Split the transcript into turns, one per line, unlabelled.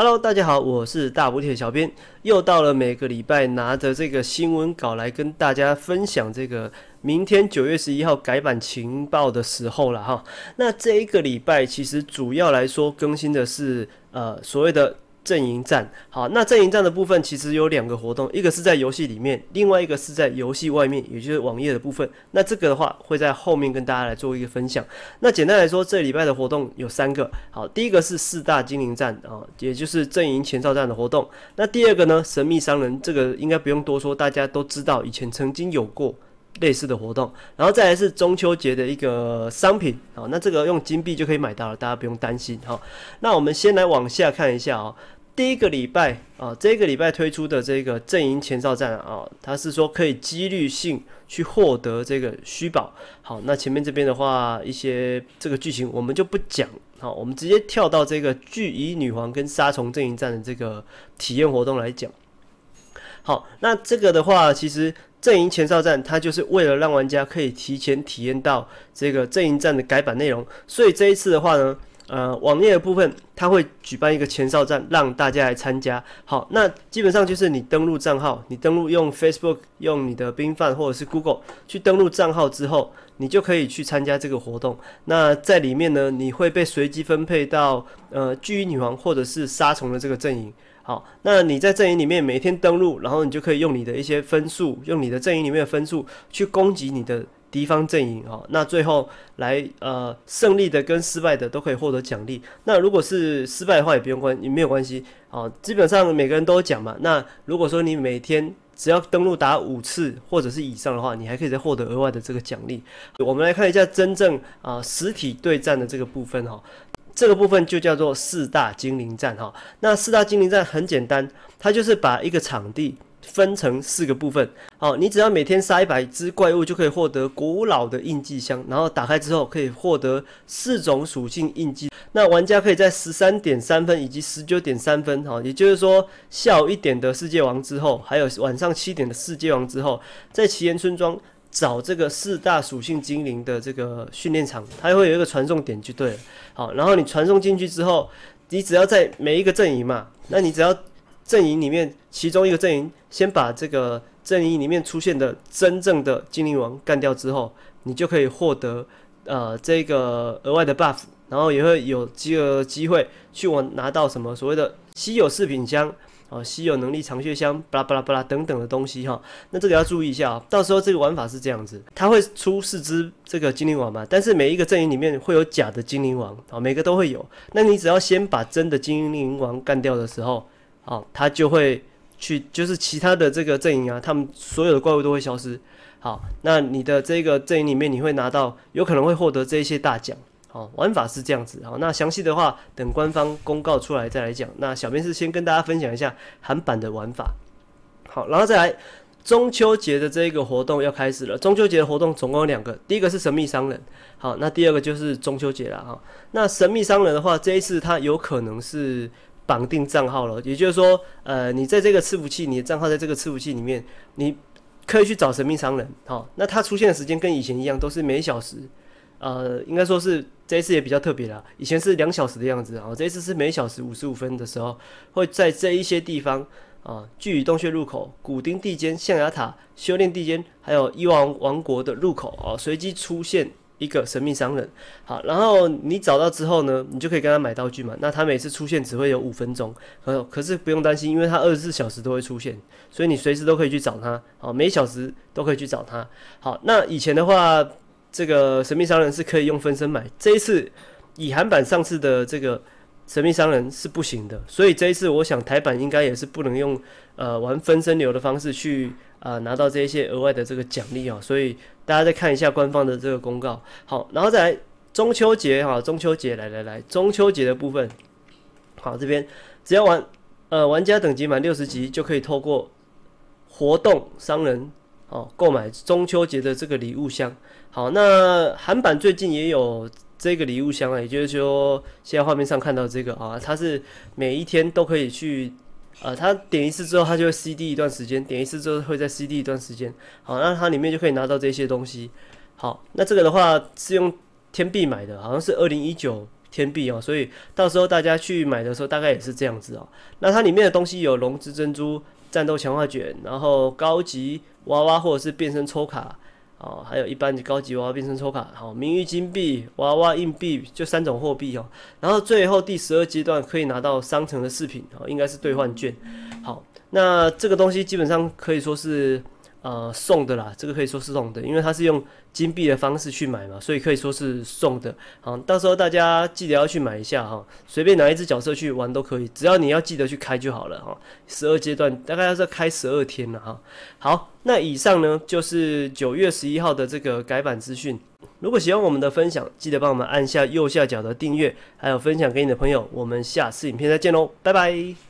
Hello，大家好，我是大补铁小编，又到了每个礼拜拿着这个新闻稿来跟大家分享这个明天九月十一号改版情报的时候了哈。那这一个礼拜其实主要来说更新的是呃所谓的。阵营战，好，那阵营战的部分其实有两个活动，一个是在游戏里面，另外一个是在游戏外面，也就是网页的部分。那这个的话会在后面跟大家来做一个分享。那简单来说，这礼拜的活动有三个，好，第一个是四大精灵战啊，也就是阵营前哨战的活动。那第二个呢，神秘商人，这个应该不用多说，大家都知道，以前曾经有过类似的活动。然后再来是中秋节的一个商品，好，那这个用金币就可以买到了，大家不用担心哈。那我们先来往下看一下啊。第一个礼拜啊，这个礼拜推出的这个阵营前哨战啊，它是说可以几率性去获得这个虚宝。好，那前面这边的话，一些这个剧情我们就不讲，好，我们直接跳到这个巨蚁女皇跟杀虫阵营战的这个体验活动来讲。好，那这个的话，其实阵营前哨战它就是为了让玩家可以提前体验到这个阵营战的改版内容，所以这一次的话呢。呃，网页的部分，它会举办一个前哨战，让大家来参加。好，那基本上就是你登录账号，你登录用 Facebook、用你的冰饭或者是 Google 去登录账号之后，你就可以去参加这个活动。那在里面呢，你会被随机分配到呃巨婴女王或者是杀虫的这个阵营。好，那你在阵营里面每天登录，然后你就可以用你的一些分数，用你的阵营里面的分数去攻击你的。敌方阵营哈，那最后来呃胜利的跟失败的都可以获得奖励。那如果是失败的话，也不用关也没有关系哦。基本上每个人都有奖嘛。那如果说你每天只要登录打五次或者是以上的话，你还可以再获得额外的这个奖励。我们来看一下真正啊实体对战的这个部分哈，这个部分就叫做四大精灵战哈。那四大精灵战很简单，它就是把一个场地。分成四个部分，好，你只要每天杀一百只怪物就可以获得古老的印记箱，然后打开之后可以获得四种属性印记。那玩家可以在十三点三分以及十九点三分，好，也就是说下午一点的世界王之后，还有晚上七点的世界王之后，在奇岩村庄找这个四大属性精灵的这个训练场，它会有一个传送点就对了，好，然后你传送进去之后，你只要在每一个阵营嘛，那你只要。阵营里面其中一个阵营先把这个阵营里面出现的真正的精灵王干掉之后，你就可以获得呃这个额外的 buff，然后也会有机额机会去我拿到什么所谓的稀有饰品箱啊、稀有能力长血箱、巴拉巴拉巴拉等等的东西哈。那这个要注意一下啊。到时候这个玩法是这样子，它会出四只这个精灵王嘛，但是每一个阵营里面会有假的精灵王啊，每个都会有。那你只要先把真的精灵王干掉的时候。哦，他就会去，就是其他的这个阵营啊，他们所有的怪物都会消失。好，那你的这个阵营里面，你会拿到，有可能会获得这一些大奖。好，玩法是这样子。好，那详细的话，等官方公告出来再来讲。那小编是先跟大家分享一下韩版的玩法。好，然后再来中秋节的这个活动要开始了。中秋节的活动总共有两个，第一个是神秘商人。好，那第二个就是中秋节了哈。那神秘商人的话，这一次他有可能是。绑定账号了，也就是说，呃，你在这个伺服器，你的账号在这个伺服器里面，你可以去找神秘商人。好，那它出现的时间跟以前一样，都是每小时，呃，应该说是这一次也比较特别了。以前是两小时的样子，啊，这一次是每小时五十五分的时候，会在这一些地方啊，巨蚁洞穴入口、古丁地间、象牙塔、修炼地间，还有伊王王国的入口啊，随机出现。一个神秘商人，好，然后你找到之后呢，你就可以跟他买道具嘛。那他每次出现只会有五分钟，可可是不用担心，因为他二十四小时都会出现，所以你随时都可以去找他。好，每小时都可以去找他。好，那以前的话，这个神秘商人是可以用分身买，这一次以韩版上市的这个神秘商人是不行的，所以这一次我想台版应该也是不能用呃玩分身流的方式去。啊，拿到这些额外的这个奖励啊，所以大家再看一下官方的这个公告。好，然后再来中秋节哈，中秋节来来来，中秋节的部分。好，这边只要玩呃玩家等级满六十级，就可以透过活动商人哦购买中秋节的这个礼物箱。好，那韩版最近也有这个礼物箱啊，也就是说现在画面上看到这个啊，它是每一天都可以去。呃，它点一次之后，它就会 C D 一段时间；点一次之后，会在 C D 一段时间。好，那它里面就可以拿到这些东西。好，那这个的话是用天币买的，好像是二零一九天币哦，所以到时候大家去买的时候，大概也是这样子哦。那它里面的东西有龙之珍珠、战斗强化卷，然后高级娃娃或者是变身抽卡。哦，还有一般的高级娃娃变身抽卡，好，名誉金币、娃娃硬币，就三种货币哦。然后最后第十二阶段可以拿到商城的饰品，哦，应该是兑换券。好，那这个东西基本上可以说是。呃，送的啦，这个可以说是送的，因为它是用金币的方式去买嘛，所以可以说是送的。好，到时候大家记得要去买一下哈，随便拿一只角色去玩都可以，只要你要记得去开就好了哈。十二阶段大概要开十二天了哈。好，那以上呢就是九月十一号的这个改版资讯。如果喜欢我们的分享，记得帮我们按下右下角的订阅，还有分享给你的朋友。我们下次影片再见喽，拜拜。